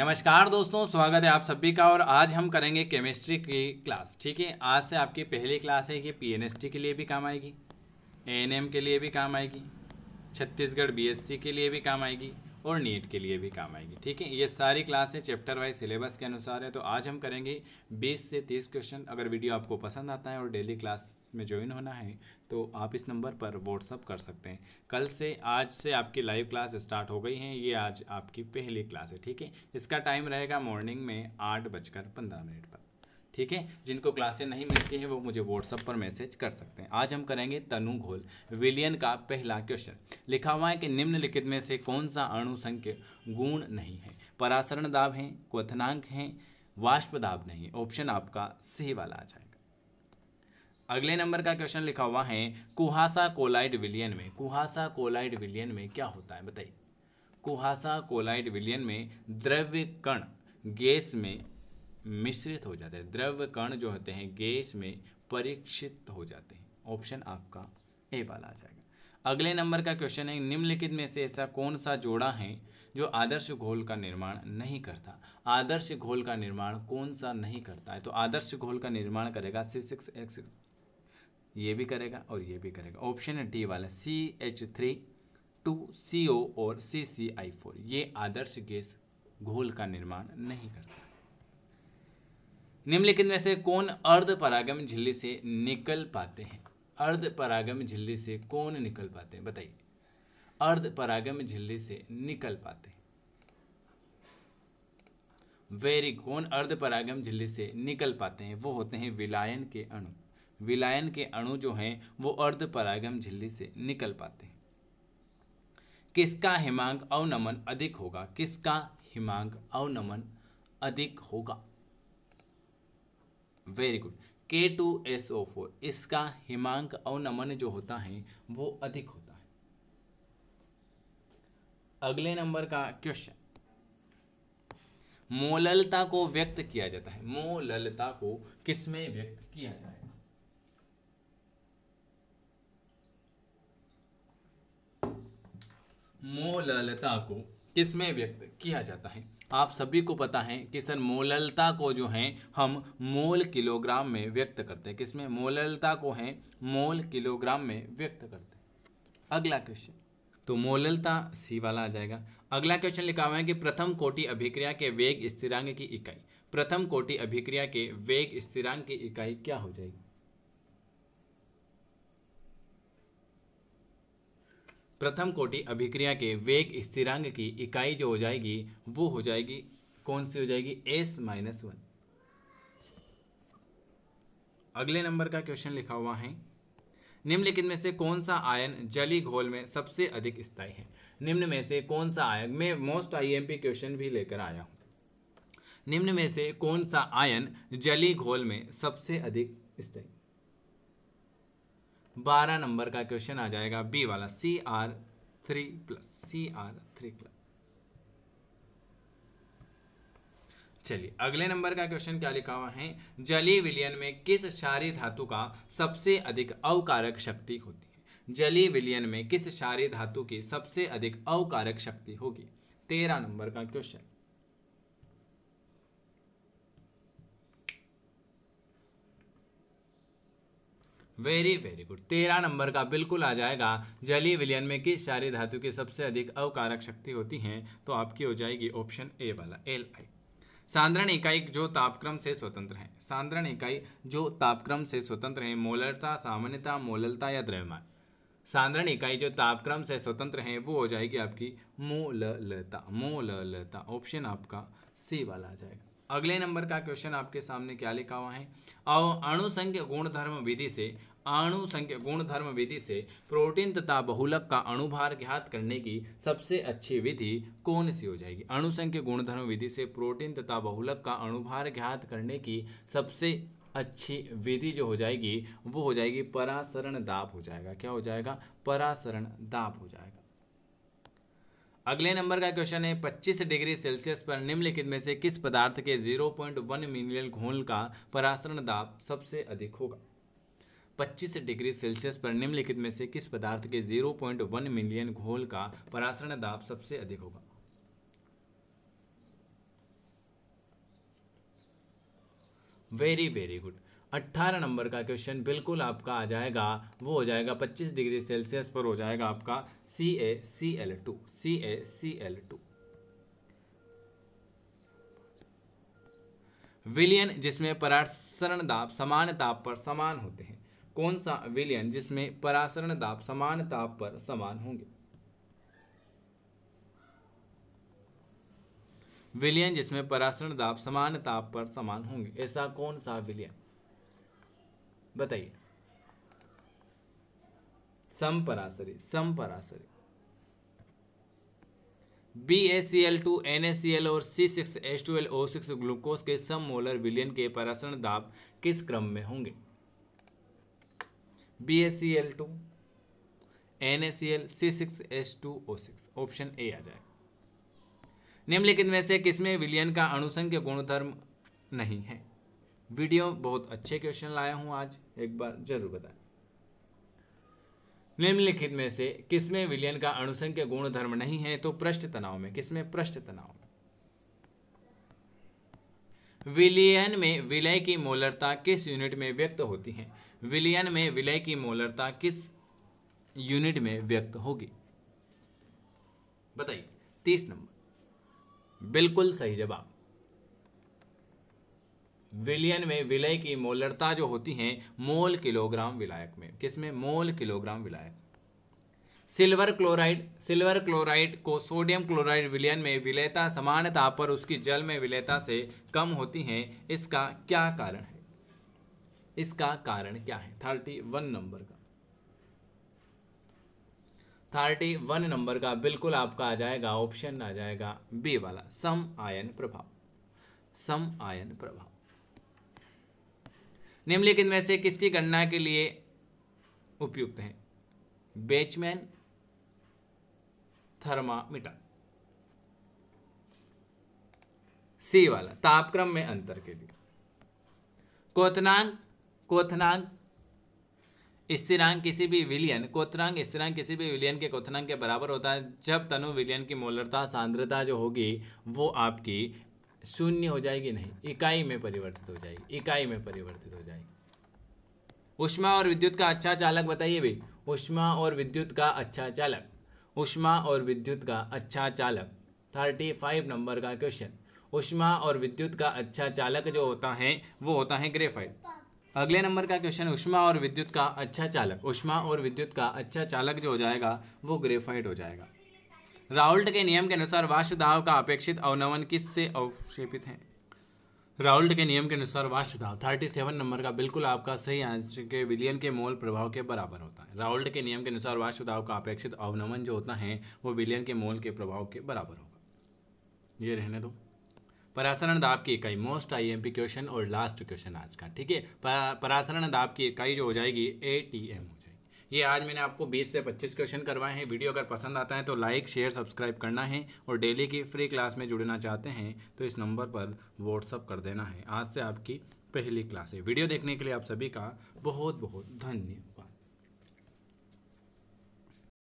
नमस्कार दोस्तों स्वागत है आप सभी का और आज हम करेंगे केमिस्ट्री की क्लास ठीक है आज से आपकी पहली क्लास है ये पीएनएसटी के लिए भी काम आएगी एएनएम के लिए भी काम आएगी छत्तीसगढ़ बीएससी के लिए भी काम आएगी और नीट के लिए भी काम आएगी ठीक है ये सारी क्लासें चैप्टर वाइज सिलेबस के अनुसार है तो आज हम करेंगे 20 से 30 क्वेश्चन अगर वीडियो आपको पसंद आता है और डेली क्लास में ज्वाइन होना है तो आप इस नंबर पर व्हाट्सअप कर सकते हैं कल से आज से आपकी लाइव क्लास स्टार्ट हो गई है ये आज आपकी पहली क्लास है ठीक है इसका टाइम रहेगा मॉर्निंग में आठ बजकर पंद्रह मिनट पर ठीक है जिनको क्लासें नहीं मिलती हैं वो मुझे व्हाट्सअप पर मैसेज कर सकते हैं आज हम करेंगे तनु घोल विलियन का पहला क्वेश्चन लिखा हुआ है कि निम्नलिखित में से कौन सा अणु संख्य गुण नहीं है परासरण दाब है क्वथनांक है वाष्प दाब नहीं ऑप्शन आपका सही वाला आ जाएगा अगले नंबर का क्वेश्चन लिखा हुआ है कुहासा कोलाइड विलियन में कुहासा कोलाइड विलियन में क्या होता है बताइए कुहासा कोलाइड विलियन में द्रव्य कण गैस में मिश्रित हो जाते हैं द्रव कण जो होते हैं गैस में परीक्षित हो जाते हैं ऑप्शन आपका ए वाला आ जाएगा अगले नंबर का क्वेश्चन है निम्नलिखित में से ऐसा कौन सा जोड़ा है जो आदर्श घोल का निर्माण नहीं करता आदर्श घोल का निर्माण कौन सा नहीं करता है तो आदर्श घोल का निर्माण करेगा सी सिक्स एक्स ये भी करेगा और ये भी करेगा ऑप्शन है डी वाला C H three two C O और सी सी आई फोर ये आदर्श गैस घोल का निर्माण नहीं करता निम्नलिखित में से कौन अर्ध परागम झिल्ली से निकल पाते हैं अर्ध परागम झिल्ली से कौन निकल पाते हैं बताइए अर्ध परागम झिल्ली से निकल पाते हैं वेरी कौन अर्ध परागम झिल्ली से निकल पाते हैं वो होते हैं विलायन के अणु विलायन के अणु जो हैं वो अर्ध परागम झिल्ली से निकल पाते हैं किसका हिमांक अवनमन अधिक होगा किसका हिमांक अवनमन अधिक होगा very good K two S O four इसका हिमांक नमन जो होता है वो अधिक होता है अगले नंबर का क्वेश्चन मोललता को व्यक्त किया जाता है मोललता को किसमें व्यक्त किया जाएगा मोललता को किसमें व्यक्त किया जाता है आप सभी को पता है कि सर मोललता को जो है हम मोल किलोग्राम में व्यक्त करते हैं किसमें मोललता को है मोल किलोग्राम में व्यक्त करते हैं अगला क्वेश्चन तो मोललता सी वाला आ जाएगा अगला क्वेश्चन लिखा हुआ है कि प्रथम कोटि अभिक्रिया के वेग स्थिरांक की इकाई प्रथम कोटि अभिक्रिया के वेग स्थिरांक की इकाई क्या हो जाएगी प्रथम कोटि अभिक्रिया के वेग स्थिरांक की इकाई जो हो जाएगी वो हो जाएगी कौन सी हो जाएगी एस माइनस वन अगले नंबर का क्वेश्चन लिखा हुआ है निम्नलिखित में से कौन सा आयन जली घोल में सबसे अधिक स्थायी है निम्न में से कौन सा आयन मैं मोस्ट आईएमपी क्वेश्चन भी लेकर आया हूँ निम्न में से कौन सा आयन जली घोल में सबसे अधिक स्थायी बारह नंबर का क्वेश्चन आ जाएगा बी वाला C R three plus C R three plus चलिए अगले नंबर का क्वेश्चन क्या लिखा हुआ है जली विलियन में किस क्षारी धातु का सबसे अधिक अवकारक शक्ति होती है जली विलियन में किस क्षारी धातु की सबसे अधिक अवकारक शक्ति होगी तेरह नंबर का क्वेश्चन वेरी वेरी गुड तेरह नंबर का बिल्कुल आ जाएगा जली विलियन में किस सारी धातु की सबसे अधिक अवकारक शक्ति होती है तो आपकी हो जाएगी ऑप्शन ए वाला एल आई सांद्रण इकाई जो तापक्रम से स्वतंत्र है सांद्रण इकाई जो तापक्रम से स्वतंत्र है मोलरता सामान्यता मोललता या द्रव्यमान सांद्रण इकाई जो तापक्रम से स्वतंत्र है वो हो जाएगी आपकी मोललता मोललता ऑप्शन आपका सी वाला आ जाएगा अगले नंबर का क्वेश्चन आपके सामने क्या लिखा हुआ है और अणुसंख्य गुणधर्म विधि से अणुसंख्य गुणधर्म विधि से प्रोटीन तथा बहुलक का अणुभार ज्ञात करने की सबसे अच्छी विधि कौन सी हो जाएगी अणुसंख्य गुणधर्म विधि से प्रोटीन तथा बहुलक का अणुभार ज्ञात करने की सबसे अच्छी विधि जो हो जाएगी वो हो जाएगी परासरण दाब हो जाएगा क्या हो जाएगा परासरण दाब हो जाएगा अगले नंबर का क्वेश्चन है 25 डिग्री सेल्सियस पर निम्नलिखित में से किस पदार्थ के 0.1 मिलियन घोल का परासरण दाब सबसे अधिक होगा 25 डिग्री सेल्सियस पर निम्नलिखित में से किस पदार्थ के 0.1 मिलियन घोल का परासरण दाब सबसे अधिक होगा वेरी वेरी गुड अट्ठारह नंबर का क्वेश्चन बिल्कुल आपका आ जाएगा वो हो जाएगा पच्चीस डिग्री सेल्सियस पर हो जाएगा आपका C A C L two C A C L two विलियन जिसमें परासरण दाब समान ताप पर समान होते हैं कौन सा विलियन जिसमें परासरण दाब समान ताप पर समान होंगे विलियन जिसमें परासरण दाब समान ताप पर समान होंगे ऐसा कौन सा विलियन बताइए सम समपराशरी B S C L two N S C L और C six S two L O six glucose के सम मोलर विलियन के परासरण दाब किस क्रम में होंगे B S C L two N S C L C six S two O six option A आ जाएगा निम्नलिखित में से किसमें विलियन का अणुसंग गुणधर्म नहीं है वीडियो बहुत अच्छे क्वेश्चन लाया हूं आज एक बार जरूर बताएं निम्नलिखित में से किसमें विलियन का अनुसंख्य गुण धर्म नहीं है तो पृष्ठ तनाव में किसमें पृष्ठ तनाव में विलियन में विलय की मोलरता किस यूनिट में व्यक्त होती है विलियन में विलय की मोलरता किस यूनिट में व्यक्त होगी बताइए तीस नंबर बिल्कुल सही जवाब विलियन में विलय की मोलरता जो होती है मोल किलोग्राम विलायक में किसमें मोल किलोग्राम विलायक सिल्वर क्लोराइड सिल्वर क्लोराइड को सोडियम क्लोराइड विलयन में विलयता समानता पर उसकी जल में विलयता से कम होती है इसका क्या कारण है इसका कारण क्या है थर्टी वन नंबर का थर्टी वन नंबर का बिल्कुल आपका आ जाएगा ऑप्शन आ जाएगा बी वाला सम आयन प्रभाव सम आयन प्रभाव निम्नलिखित में से किसकी गणना के लिए उपयुक्त है बेचमैन थर्मामीटर सी वाला तापक्रम में अंतर के लिए कोथनांग कोथनांग स्थिरांग किसी भी विलियन कोतनांग स्थिरांग किसी भी विलियन के कोथनांग के बराबर होता है जब तनु विलियन की मोलरता सांद्रता जो होगी वो आपकी शून्य हो जाएगी नहीं इकाई में परिवर्तित हो जाएगी इकाई में परिवर्तित हो जाएगी उष्मा और विद्युत का अच्छा चालक बताइए भाई उष्मा और विद्युत का अच्छा चालक उष्मा और विद्युत का अच्छा चालक थर्टी फाइव नंबर का क्वेश्चन उष्मा और विद्युत का अच्छा चालक जो होता है वो होता है ग्रेफाइट अगले नंबर का क्वेश्चन उष्मा और विद्युत का अच्छा चालक उष्मा और विद्युत का अच्छा चालक जो हो जाएगा वो ग्रेफाइट हो जाएगा राउल्ट के नियम के अनुसार वाष्पदाव का अपेक्षित अवनमन किससे अवक्षेपित है राउल्ट के नियम के अनुसार थर्टी 37 नंबर का बिल्कुल आपका सही आंसर के विलियन के मोल प्रभाव के बराबर होता है राउल्ट के नियम के अनुसार वाष्पदाव का अपेक्षित अवनमन जो होता है वो विलियन के मोल के प्रभाव के बराबर होगा ये रहने दो परासरण दाब की इकाई मोस्ट आईएमपी क्वेश्चन और लास्ट क्वेश्चन आज का ठीक है परासरण दाब की इकाई जो हो जाएगी ए टी एम ये आज मैंने आपको 20 से 25 क्वेश्चन करवाए हैं वीडियो अगर पसंद आता है तो लाइक शेयर सब्सक्राइब करना है और डेली की फ्री क्लास में जुड़ना चाहते हैं तो इस नंबर पर व्हाट्सअप कर देना है आज से आपकी पहली क्लास है वीडियो देखने के लिए आप सभी का बहुत बहुत धन्यवाद